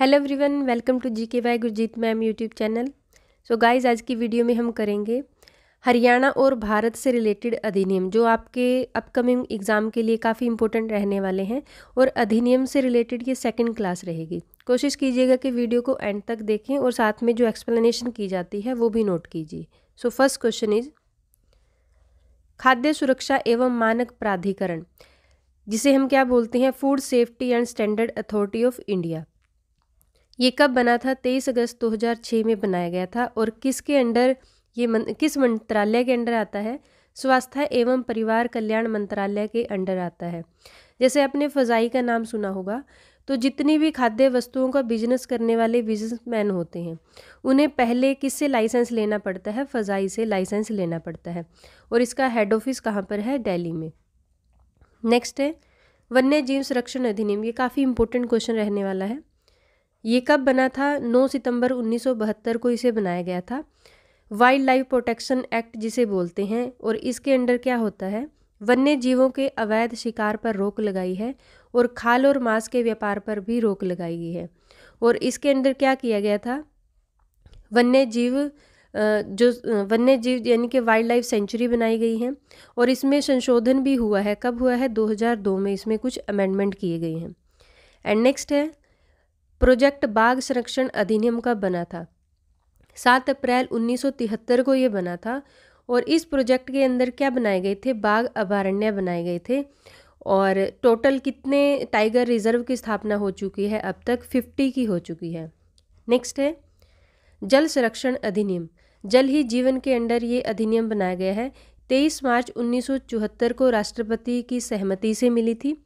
hello everyone welcome to G K Y Gurjeet ma'am YouTube channel so guys आज की video में हम करेंगे हरियाणा और भारत से रिलेटेड अधिनियम जो आपके अपकमिंग एग्ज़ाम के लिए काफ़ी इंपॉर्टेंट रहने वाले हैं और अधिनियम से रिलेटेड ये सेकंड क्लास रहेगी कोशिश कीजिएगा कि वीडियो को एंड तक देखें और साथ में जो एक्सप्लेनेशन की जाती है वो भी नोट कीजिए सो फर्स्ट क्वेश्चन इज खाद्य सुरक्षा एवं मानक प्राधिकरण जिसे हम क्या बोलते हैं food safety and standard authority of India ये कब बना था तेईस अगस्त 2006 में बनाया गया था और किसके अंडर ये मन, किस मंत्रालय के अंडर आता है स्वास्थ्य एवं परिवार कल्याण मंत्रालय के अंडर आता है जैसे आपने फजाई का नाम सुना होगा तो जितनी भी खाद्य वस्तुओं का बिजनेस करने वाले बिजनेसमैन होते हैं उन्हें पहले किससे लाइसेंस लेना पड़ता है फजाई से लाइसेंस लेना पड़ता है और इसका हेड ऑफिस कहाँ पर है दिल्ली में नेक्स्ट है वन्य जीव संरक्षण अधिनियम ये काफ़ी इंपॉर्टेंट क्वेश्चन रहने वाला है ये कब बना था 9 सितंबर 1972 को इसे बनाया गया था वाइल्ड लाइफ प्रोटेक्शन एक्ट जिसे बोलते हैं और इसके अंडर क्या होता है वन्य जीवों के अवैध शिकार पर रोक लगाई है और खाल और मांस के व्यापार पर भी रोक लगाई गई है और इसके अंदर क्या किया गया था वन्य जीव जो वन्य जीव यानी कि वाइल्ड लाइफ सेंचुरी बनाई गई है और इसमें संशोधन भी हुआ है कब हुआ है 2002 में इसमें कुछ अमेंडमेंट किए गए हैं एंड नेक्स्ट है प्रोजेक्ट बाघ संरक्षण अधिनियम का बना था सात अप्रैल 1973 को ये बना था और इस प्रोजेक्ट के अंदर क्या बनाए गए थे बाघ अभयारण्य बनाए गए थे और टोटल कितने टाइगर रिजर्व की स्थापना हो चुकी है अब तक 50 की हो चुकी है नेक्स्ट है जल संरक्षण अधिनियम जल ही जीवन के अंडर ये अधिनियम बनाया गया है तेईस मार्च 1974 को राष्ट्रपति की सहमति से मिली थी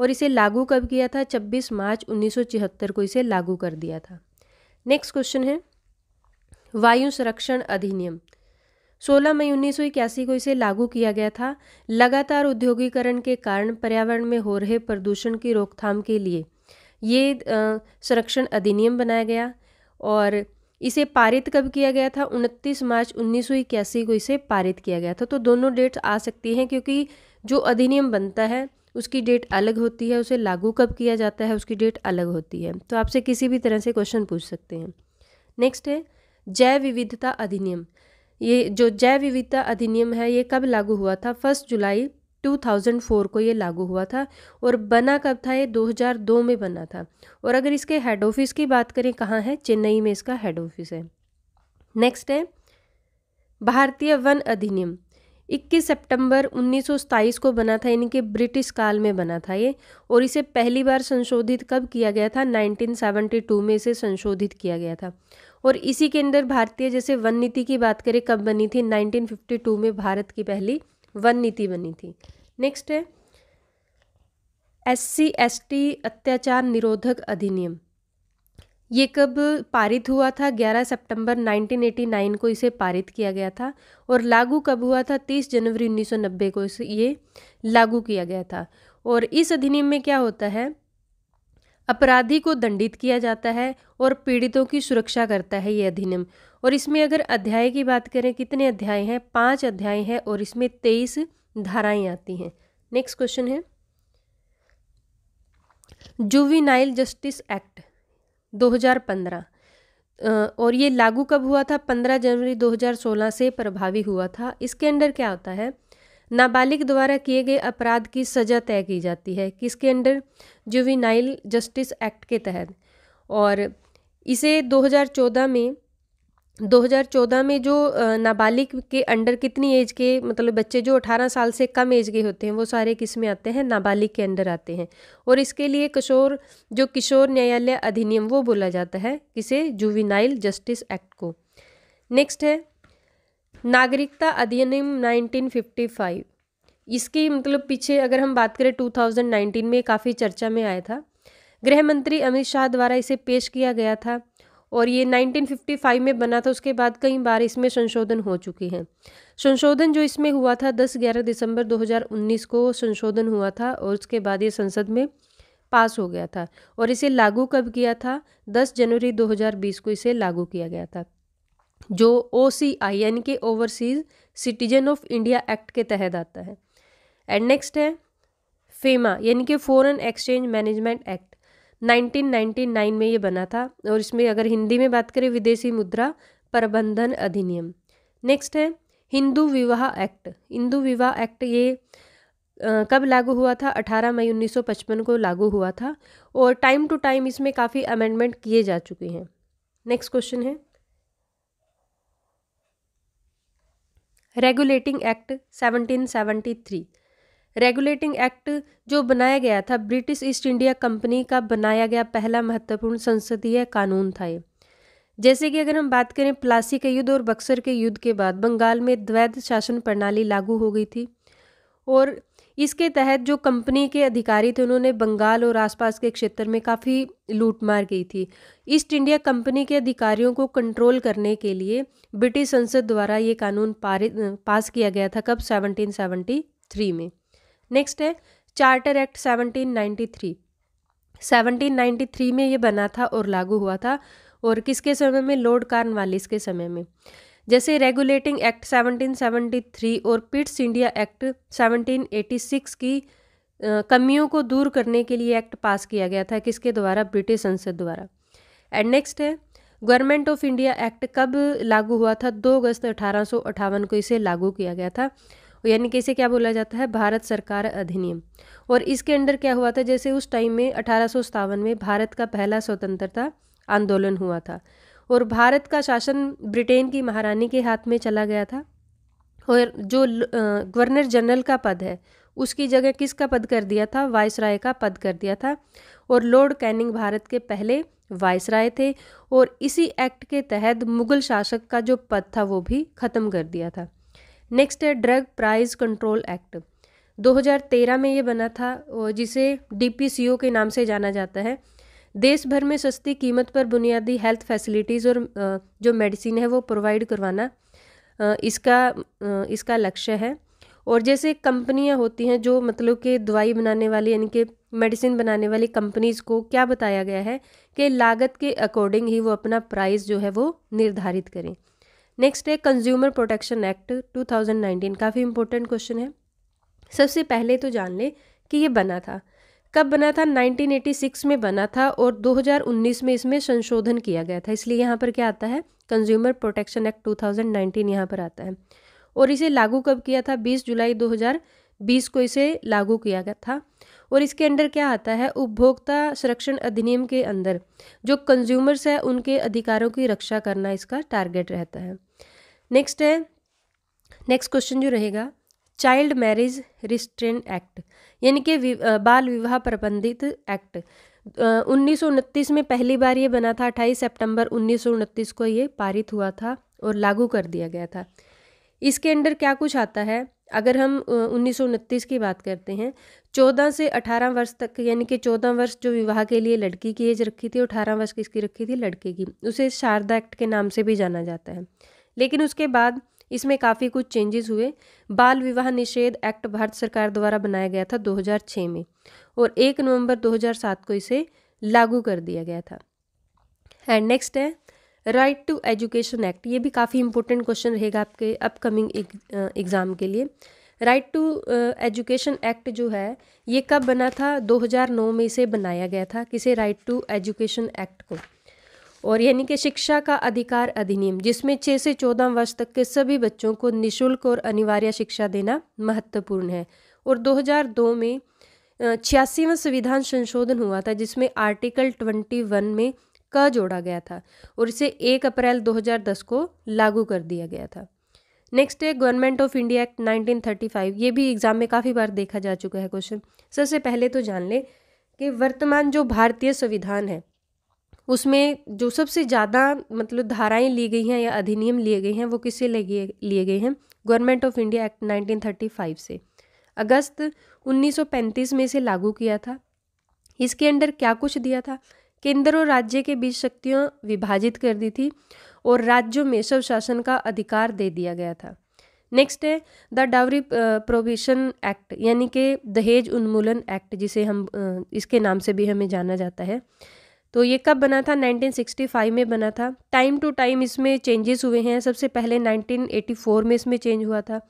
और इसे लागू कब किया था 26 मार्च 1974 को इसे लागू कर दिया था नेक्स्ट क्वेश्चन है वायु संरक्षण अधिनियम 16 मई उन्नीस को इसे लागू किया गया था लगातार उद्योगीकरण के कारण पर्यावरण में हो रहे प्रदूषण की रोकथाम के लिए ये संरक्षण अधिनियम बनाया गया और इसे पारित कब किया गया था 29 मार्च उन्नीस को इसे पारित किया गया था तो दोनों डेट्स आ सकती हैं क्योंकि जो अधिनियम बनता है उसकी डेट अलग होती है उसे लागू कब किया जाता है उसकी डेट अलग होती है तो आपसे किसी भी तरह से क्वेश्चन पूछ सकते हैं नेक्स्ट है जैव विविधता अधिनियम ये जो जैव विविधता अधिनियम है ये कब लागू हुआ था फर्स्ट जुलाई 2004 को ये लागू हुआ था और बना कब था ये 2002 में बना था और अगर इसके हेड ऑफिस की बात करें कहाँ है चेन्नई में इसका हेड ऑफिस है नेक्स्ट है भारतीय वन अधिनियम 21 सितंबर 1927 को बना था यानी कि ब्रिटिश काल में बना था ये और इसे पहली बार संशोधित कब किया गया था 1972 में इसे संशोधित किया गया था और इसी के अंदर भारतीय जैसे वन नीति की बात करें कब बनी थी 1952 में भारत की पहली वन नीति बनी थी नेक्स्ट है एस सी अत्याचार निरोधक अधिनियम ये कब पारित हुआ था 11 सितंबर 1989 को इसे पारित किया गया था और लागू कब हुआ था 30 जनवरी 1990 को इसे ये लागू किया गया था और इस अधिनियम में क्या होता है अपराधी को दंडित किया जाता है और पीड़ितों की सुरक्षा करता है ये अधिनियम और इसमें अगर अध्याय की बात करें कितने अध्याय हैं पाँच अध्याय हैं और इसमें तेईस धाराएं आती हैं नेक्स्ट क्वेश्चन है जुविनाइल जस्टिस एक्ट 2015 और ये लागू कब हुआ था 15 जनवरी 2016 से प्रभावी हुआ था इसके अंडर क्या होता है नाबालिग द्वारा किए गए अपराध की सज़ा तय की जाती है किसके अंडर जुविनाइल जस्टिस एक्ट के तहत और इसे 2014 में 2014 में जो नाबालिग के अंडर कितनी एज के मतलब बच्चे जो 18 साल से कम एज के होते हैं वो सारे किस में आते हैं नाबालिग के अंडर आते हैं और इसके लिए किशोर जो किशोर न्यायालय अधिनियम वो बोला जाता है किसे जुविनाइल जस्टिस एक्ट को नेक्स्ट है नागरिकता अधिनियम 1955 इसकी मतलब पीछे अगर हम बात करें 2019 में काफ़ी चर्चा में आया था गृह मंत्री अमित शाह द्वारा इसे पेश किया गया था और ये 1955 में बना था उसके बाद कई बार इसमें संशोधन हो चुके हैं संशोधन जो इसमें हुआ था 10 11 दिसंबर 2019 को संशोधन हुआ था और उसके बाद ये संसद में पास हो गया था और इसे लागू कब किया था 10 जनवरी 2020 को इसे लागू किया गया था जो ओ सी आई यानी कि overseas citizen of India act के तहत आता है एंड नेक्स्ट है फेमा यानी कि फ़ॉरन एक्सचेंज मैनेजमेंट एक्ट 1999 में ये बना था और इसमें अगर हिंदी में बात करें विदेशी मुद्रा प्रबंधन अधिनियम नेक्स्ट है हिंदू विवाह एक्ट हिंदू विवाह एक्ट ये आ, कब लागू हुआ था 18 मई 1955 को लागू हुआ था और टाइम टू टाइम इसमें काफ़ी अमेंडमेंट किए जा चुके हैं नेक्स्ट क्वेश्चन है रेगुलेटिंग एक्ट 1773 रेगुलेटिंग एक्ट जो बनाया गया था ब्रिटिश ईस्ट इंडिया कंपनी का बनाया गया पहला महत्वपूर्ण संसदीय कानून था ये जैसे कि अगर हम बात करें प्लासी के युद्ध और बक्सर के युद्ध के बाद बंगाल में द्वैध शासन प्रणाली लागू हो गई थी और इसके तहत जो कंपनी के अधिकारी थे उन्होंने बंगाल और आसपास के क्षेत्र में काफ़ी लूटमार की थी ईस्ट इंडिया कंपनी के अधिकारियों को कंट्रोल करने के लिए ब्रिटिश संसद द्वारा ये कानून पारित पास किया गया था कब 1773 में नेक्स्ट है चार्टर एक्ट 1793 1793 में ये बना था और लागू हुआ था और किसके समय में लॉर्ड कार्नवालिस के समय में जैसे रेगुलेटिंग एक्ट 1773 और पिट्स इंडिया एक्ट 1786 की कमियों को दूर करने के लिए एक्ट पास किया गया था किसके द्वारा ब्रिटिश संसद द्वारा एंड नेक्स्ट है गवर्नमेंट ऑफ इंडिया एक्ट कब लागू हुआ था 2 अगस्त अठारह को इसे लागू किया गया था यानी कि इसे क्या बोला जाता है भारत सरकार अधिनियम और इसके अंडर क्या हुआ था जैसे उस टाइम में अठारह में भारत का पहला स्वतंत्रता आंदोलन हुआ था और भारत का शासन ब्रिटेन की महारानी के हाथ में चला गया था और जो गवर्नर जनरल का पद है उसकी जगह किसका पद कर दिया था वायसराय का पद कर दिया था और लॉर्ड कैनिंग भारत के पहले वायसराय थे और इसी एक्ट के तहत मुगल शासक का जो पद था वो भी ख़त्म कर दिया था नेक्स्ट है ड्रग प्राइस कंट्रोल एक्ट 2013 में ये बना था जिसे डी के नाम से जाना जाता है देश भर में सस्ती कीमत पर बुनियादी हेल्थ फैसिलिटीज़ और जो मेडिसिन है वो प्रोवाइड करवाना इसका इसका लक्ष्य है और जैसे कंपनियां होती हैं जो मतलब कि दवाई बनाने वाली यानी कि मेडिसिन बनाने वाली कंपनीज़ को क्या बताया गया है कि लागत के अकॉर्डिंग ही वो अपना प्राइस जो है वो निर्धारित करें नेक्स्ट है कंज्यूमर प्रोटेक्शन एक्ट 2019 काफ़ी इंपॉर्टेंट क्वेश्चन है सबसे पहले तो जान लें कि ये बना था कब बना था 1986 में बना था और 2019 में इसमें संशोधन किया गया था इसलिए यहाँ पर क्या आता है कंज्यूमर प्रोटेक्शन एक्ट 2019 यहाँ पर आता है और इसे लागू कब किया था 20 जुलाई 2020 को इसे लागू किया गया था और इसके अंडर क्या आता है उपभोक्ता संरक्षण अधिनियम के अंदर जो कंज्यूमर्स हैं उनके अधिकारों की रक्षा करना इसका टारगेट रहता है नेक्स्ट है नेक्स्ट क्वेश्चन जो रहेगा चाइल्ड मैरिज रिस्ट्रेन एक्ट यानी कि बाल विवाह प्रबंधित एक्ट उन्नीस में पहली बार ये बना था 28 सितंबर उन्नीस को ये पारित हुआ था और लागू कर दिया गया था इसके अंडर क्या कुछ आता है अगर हम उन्नीस की बात करते हैं 14 से 18 वर्ष तक यानी कि 14 वर्ष जो विवाह के लिए लड़की की एज रखी थी और 18 वर्ष किसकी रखी थी लड़के की उसे शारदा एक्ट के नाम से भी जाना जाता है लेकिन उसके बाद इसमें काफ़ी कुछ चेंजेस हुए बाल विवाह निषेध एक्ट भारत सरकार द्वारा बनाया गया था 2006 में और 1 नवंबर 2007 को इसे लागू कर दिया गया था एंड नेक्स्ट है राइट टू एजुकेशन एक्ट ये भी काफ़ी इंपॉर्टेंट क्वेश्चन रहेगा आपके अपकमिंग एग्ज़ाम के लिए राइट टू एजुकेशन एक्ट जो है ये कब बना था 2009 में इसे बनाया गया था किसे राइट टू एजुकेशन एक्ट को और यानी कि शिक्षा का अधिकार अधिनियम जिसमें 6 से 14 वर्ष तक के सभी बच्चों को निशुल्क और अनिवार्य शिक्षा देना महत्वपूर्ण है और 2002 में छियासीवा संविधान संशोधन हुआ था जिसमें आर्टिकल 21 में क जोड़ा गया था और इसे 1 अप्रैल 2010 को लागू कर दिया गया था नेक्स्ट है गवर्नमेंट ऑफ इंडिया एक्ट 1935 ये भी एग्जाम में काफ़ी बार देखा जा चुका है क्वेश्चन सबसे पहले तो जान लें कि वर्तमान जो भारतीय संविधान है उसमें जो सबसे ज़्यादा मतलब धाराएं ली गई हैं या अधिनियम लिए गए हैं वो किससे लिए लिए गए हैं गवर्नमेंट ऑफ इंडिया एक्ट 1935 से अगस्त 1935 में इसे लागू किया था इसके अंडर क्या कुछ दिया था केंद्र और राज्य के बीच शक्तियाँ विभाजित कर दी थी और राज्यों में स्वशासन शासन का अधिकार दे दिया गया था नेक्स्ट है द डावरी प्रोविशन एक्ट यानी कि दहेज उन्मूलन एक्ट जिसे हम इसके नाम से भी हमें जाना जाता है तो ये कब बना था 1965 में बना था टाइम टू टाइम इसमें चेंजेस हुए हैं सबसे पहले 1984 में इसमें चेंज हुआ था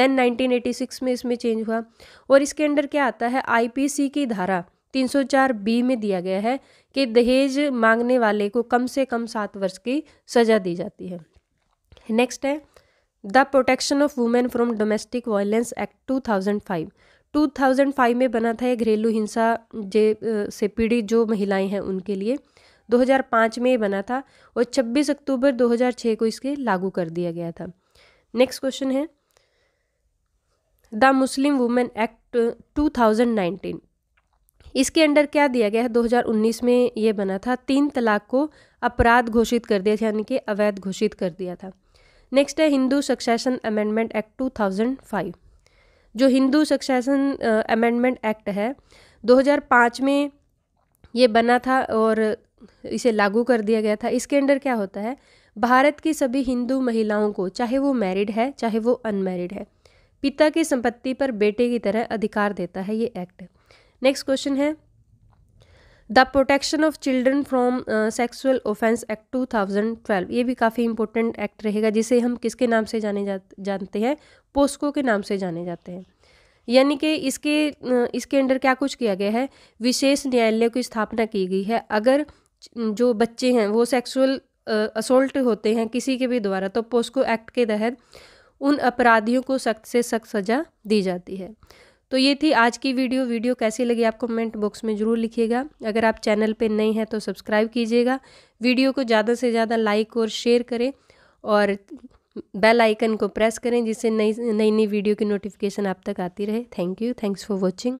देन 1986 में इसमें चेंज हुआ और इसके अंडर क्या आता है आईपीसी की धारा 304 बी में दिया गया है कि दहेज मांगने वाले को कम से कम सात वर्ष की सज़ा दी जाती है नेक्स्ट है the protection of women from domestic violence act two 2005 में बना था यह घरेलू हिंसा जे से पीड़ित जो महिलाएं हैं उनके लिए 2005 में बना था और 26 अक्टूबर 2006 को इसके लागू कर दिया गया था नेक्स्ट क्वेश्चन है द मुस्लिम वुमेन एक्ट 2019 इसके अंडर क्या दिया गया है 2019 में ये बना था तीन तलाक को अपराध घोषित कर दिया था यानी कि अवैध घोषित कर दिया था नेक्स्ट है Hindu succession amendment act two जो हिंदू सक्सेशन अमेंडमेंट एक्ट है 2005 में ये बना था और इसे लागू कर दिया गया था इसके अंडर क्या होता है भारत की सभी हिंदू महिलाओं को चाहे वो मैरिड है चाहे वो अनमैरिड है पिता की संपत्ति पर बेटे की तरह अधिकार देता है ये एक्ट नेक्स्ट क्वेश्चन है the protection of children from sexual offence act 2012 ये भी काफ़ी इंपॉर्टेंट एक्ट रहेगा जिसे हम किसके नाम से जाने जा जानते हैं पोस्को के नाम से जाने जाते हैं यानी कि इसके इसके अंडर क्या कुछ किया गया है विशेष न्यायालय की स्थापना की गई है अगर जो बच्चे हैं वो सेक्सुअल असोल्ट होते हैं किसी के भी द्वारा तो पोस्को एक्ट के तहत उन अपराधियों को सख्त से सख्त सज़ा दी जाती है तो ये थी आज की वीडियो वीडियो कैसी लगी आप कमेंट बॉक्स में ज़रूर लिखिएगा अगर आप चैनल पे नए हैं तो सब्सक्राइब कीजिएगा वीडियो को ज़्यादा से ज़्यादा लाइक और शेयर करें और बेल आइकन को प्रेस करें जिससे नई नई नई वीडियो की नोटिफिकेशन आप तक आती रहे thank you thanks for watching